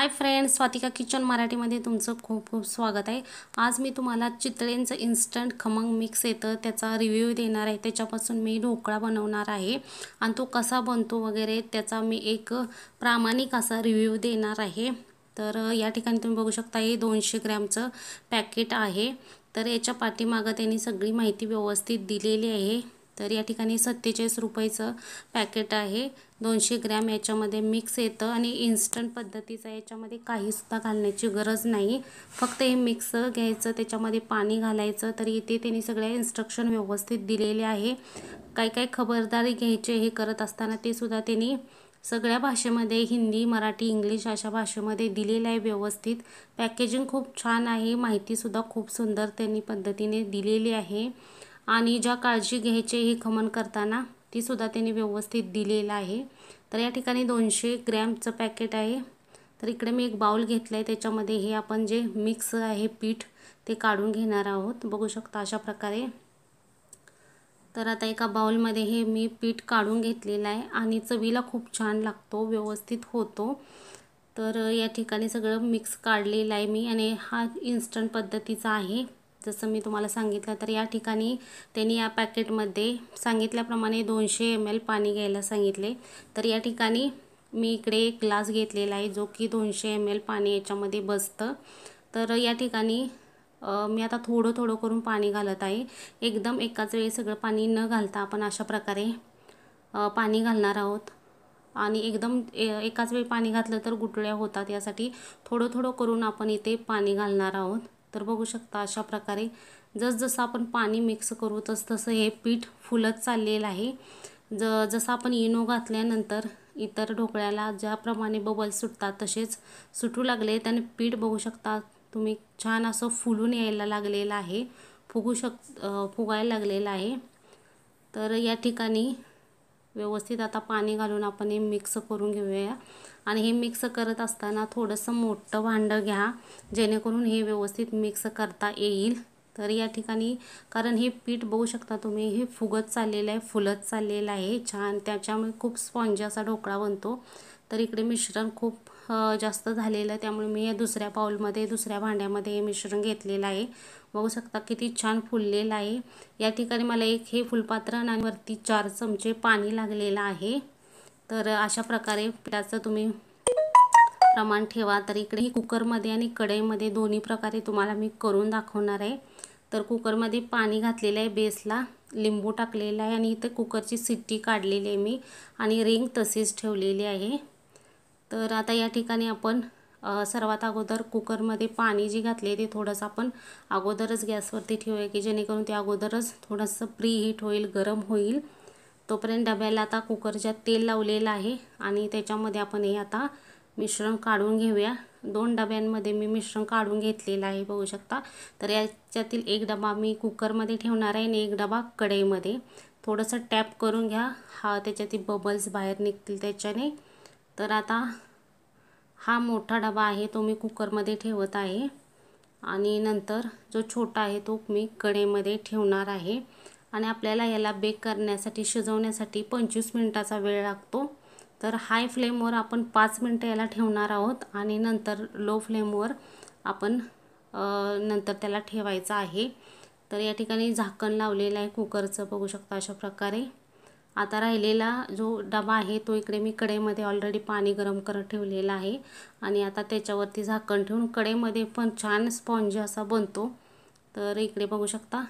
hi friends स्वातिका kitchen मराठीमध्ये तुमचं खूप खूप स्वागत आहे आज मी तुम्हाला चितळेंचं इन्स्टंट खमंग मिक्स येतं त्याचा रिव्ह्यू देणार आहे त्याच्यापासून मी ढोकळा बनवणार आहे आणि तो कसा बनतो वगैरे त्याचा मी एक प्रामाणिक असा रिव्ह्यू देणार आहे तर या ठिकाणी तुम्ही बघू शकता हे दोनशे ग्रॅमचं पॅकेट आहे तर याच्या पाठीमागं त्यांनी सगळी माहिती व्यवस्थित दिलेली आहे तर या ठिकाणी सत्तेचाळीस रुपयाचं पॅकेट आहे दोनशे ग्रॅम याच्यामध्ये मिक्स येतं आणि इन्स्टंट पद्धतीचा याच्यामध्ये काहीसुद्धा घालण्याची गरज नाही फक्त हे मिक्स घ्यायचं त्याच्यामध्ये पाणी घालायचं तर इथे त्यांनी सगळ्या इन्स्ट्रक्शन व्यवस्थित दिलेले आहे काय काय खबरदारी घ्यायचे हे करत असताना ते सुद्धा त्यांनी सगळ्या भाषेमध्ये हिंदी मराठी इंग्लिश अशा भाषेमध्ये दिलेलं आहे व्यवस्थित पॅकेजिंग खूप छान आहे माहितीसुद्धा खूप सुंदर त्यांनी पद्धतीने दिलेली आहे आणि ज्या काळजी घ्यायची हे खमन करताना ती सुद्धा त्यांनी व्यवस्थित दिलेलं आहे तर या ठिकाणी दोनशे ग्रॅमचं पॅकेट आहे तर इकडे मी एक बाउल घेतलं आहे त्याच्यामध्ये हे आपण जे मिक्स आहे पीठ ते काढून घेणार आहोत बघू शकता अशा प्रकारे तर आता एका बाउलमध्ये हे मी पीठ काढून घेतलेलं आहे आणि चवीला खूप छान लागतो व्यवस्थित होतो तर या ठिकाणी सगळं मिक्स काढलेलं आहे मी आणि हा इन्स्टंट पद्धतीचा आहे जसं मी तुम्हाला सांगितलं तर या ठिकाणी त्यांनी या पॅकेटमध्ये सांगितल्याप्रमाणे दोनशे एम एल पाणी घ्यायला सांगितले तर या ठिकाणी मी इकडे एक ग्लास घेतलेला आहे जो की दोनशे एम एल पाणी याच्यामध्ये बसतं तर या ठिकाणी मी आता थोडं थोडं करून पाणी घालत आहे एकदम एकाच वेळी सगळं पाणी न घालता आपण अशा प्रकारे पाणी घालणार आहोत आणि एकदम एकाच वेळी पाणी घातलं तर गुटळ्या होतात यासाठी थोडं थोडं करून आपण इथे पाणी घालणार आहोत तर बघू शकता अशा प्रकारे जसजसं आपण पाणी मिक्स करू तस तसं हे पीठ फुलत चाललेलं आहे ज जसं आपण इनो घातल्यानंतर इतर ढोकळ्याला ज्याप्रमाणे बबल सुटतात तसेच सुटू लागले त्याने पीठ बघू शकता तुम्ही छान असं फुलून यायला लागलेलं आहे फुगू शक फुगायला लागलेलं आहे तर या ठिकाणी व्यवस्थित आता पाणी घालून आपण हे मिक्स करून घेऊया आणि हे मिक्स करत असताना थोडंसं मोठं भांडं घ्या जेणेकरून हे व्यवस्थित मिक्स करता येईल तर या ठिकाणी कारण हे पीठ बघू शकता तुम्ही हे फुगत चाललेलं आहे फुलत चाललेलं आहे छान त्याच्यामुळे खूप स्पॉन्जी असा ढोकळा बनतो तर इकडे मिश्रण खूप जास्त झालेलं त्यामुळे मी या दुसऱ्या पाऊलमध्ये दुसऱ्या भांड्यामध्ये हे मिश्रण घेतलेलं आहे बघू शकता किती छान फुललेलं आहे या ठिकाणी मला एक हे फुलपात्र आणि वरती चार चमचे पाणी लागलेलं आहे तर अशा प्रकारे पिठाचं तुम्ही प्रमाण ठेवा तर इकडे कुकरमध्ये आणि कढईमध्ये दोन्ही प्रकारे तुम्हाला मी करून दाखवणार आहे तर कुकरमध्ये पाणी घातलेलं आहे बेसला लिंबू टाकलेला आहे आणि इथं कुकरची सिट्टी काढलेली आहे मी आणि रिंग तशीच ठेवलेली आहे तर आता या ठिकाणी आपण सर्वात अगोदर कुकरमध्ये पाणी जे घातले ते थोडंसं आपण अगोदरच गॅसवरती ठेवूया की जेणेकरून ते अगोदरच थोडंसं प्री हीट होईल गरम होईल तोपर्यंत डब्याला आता कुकरच्या तेल लावलेलं आहे आणि त्याच्यामध्ये आपण हे आता मिश्रण काढून घेऊया दोन डब्यांमध्ये मी मिश्रण काढून घेतलेलं आहे बघू शकता तर याच्यातील एक डबा मी कुकरमध्ये ठेवणार आहे आणि एक डबा कढईमध्ये थोडंसं टॅप करून घ्या हा त्याच्यातील बबल्स बाहेर निघतील त्याच्याने तर आता हा मोठा डबा आहे तो मी कुकरमध्ये ठेवत आहे आणि नंतर जो छोटा आहे तो मी कडेमध्ये ठेवणार आहे आणि आपल्याला याला बेक करण्यासाठी शिजवण्यासाठी पंचवीस मिनटाचा वेळ लागतो तर हाय फ्लेमवर आपण पाच मिनटं याला ठेवणार आहोत आणि नंतर लो फ्लेमवर आपण नंतर त्याला ठेवायचं आहे तर या ठिकाणी झाकण लावलेलं आहे कुकरचं बघू शकता अशा प्रकारे आता राहिलेला जो डबा आहे तो इकडे मी कडेमध्ये ऑलरेडी पाणी गरम करत ठेवलेला आहे आणि आता त्याच्यावरती झाकण ठेवून कडेमध्ये पण छान स्पॉन्ज असा बनतो तर इकडे बघू शकता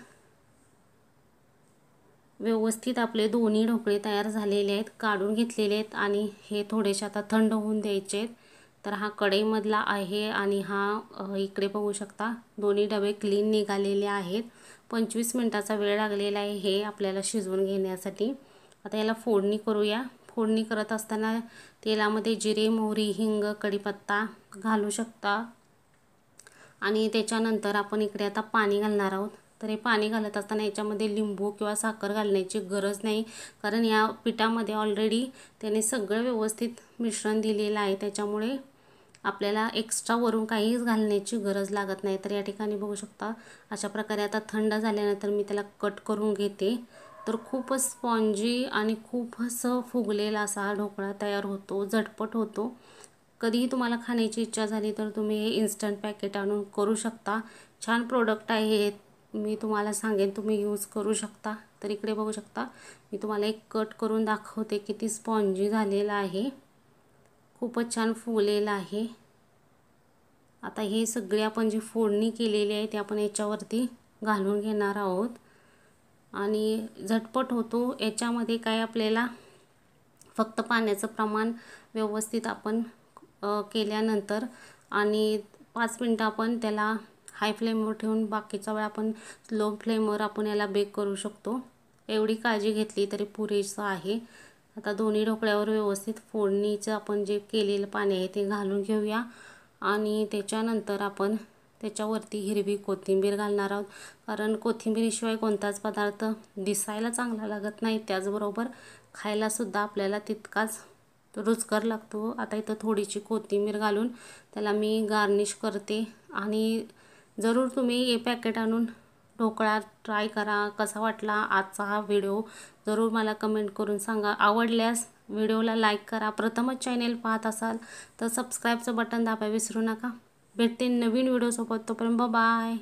व्यवस्थित आपले दोन्ही ढोकळे तयार झालेले आहेत काढून घेतलेले आहेत आणि हे थोडेसे आता थंड होऊन द्यायचे आहेत तर हा कढईमधला आहे आणि हा इकडे बघू शकता दोन्ही डबे क्लीन निघालेले आहेत पंचवीस मिनटाचा वेळ लागलेला आहे हे आपल्याला शिजवून घेण्यासाठी आता याला फोडणी करूया फोडणी करत असताना तेलामध्ये जिरे मोहरी हिंग कढीपत्ता घालू शकता आणि त्याच्यानंतर आपण इकडे आता पाणी घालणार आहोत तर हे पाणी घालत असताना याच्यामध्ये लिंबू किंवा साखर घालण्याची गरज नाही कारण या पिठामध्ये ऑलरेडी त्याने सगळं व्यवस्थित मिश्रण दिलेलं आहे त्याच्यामुळे आपल्याला एक्स्ट्रा वरून काहीच घालण्याची गरज लागत नाही तर या ठिकाणी बघू शकता अशा प्रकारे आता थंड झाल्यानंतर मी त्याला कट करून घेते तर खूपच स्पॉन्जी आणि खूप असं फुगलेला असा ढोकळा तयार होतो झटपट होतो कधीही तुम्हाला खाण्याची इच्छा झाली तर तुम्ही हे इन्स्टंट पॅकेट आणून करू शकता छान प्रोडक्ट आहे हे मी तुम्हाला सांगेन तुम्ही यूज करू शकता तर इकडे बघू शकता मी तुम्हाला एक कट करून दाखवते किती स्पॉन्जी झालेला आहे खूपच छान फुगलेला आहे आता हे सगळे आपण जी फोडणी केलेली आहे ते आपण याच्यावरती घालून घेणार आहोत आणि झटपट होतो याच्यामध्ये काय आपल्याला फक्त पाण्याचं प्रमाण व्यवस्थित आपण केल्यानंतर आणि पाच मिनटं आपण त्याला हाय फ्लेमवर ठेवून बाकीचा वेळ आपण लो फ्लेमवर आपण याला बेक करू शकतो एवढी काळजी घेतली तरी पुरेसं आहे आता दोन्ही ढोकळ्यावर व्यवस्थित फोडणीचं आपण जे केलेलं पाणी आहे ते घालून घेऊया आणि त्याच्यानंतर आपण त्याच्यावरती हिरवी कोथिंबीर घालणार आहोत कारण कोथिंबीरीशिवाय कोणताच पदार्थ दिसायला चांगला लागत नाही त्याचबरोबर खायलासुद्धा आपल्याला तितकाच रुचकर लागतो आता इथं थोडीशी कोथिंबीर घालून त्याला मी गार्निश करते आणि जरूर तुम्ही हे पॅकेट आणून ढोकळा ट्राय करा कसा वाटला आजचा हा व्हिडिओ जरूर मला कमेंट करून सांगा आवडल्यास व्हिडिओला लाईक करा प्रथमच चॅनेल पाहत असाल तर सबस्क्राईबचं बटन दाबा विसरू नका भेटते नवीन व्हिडिओ व्हिडिओसोबत तोपर्यंत बाय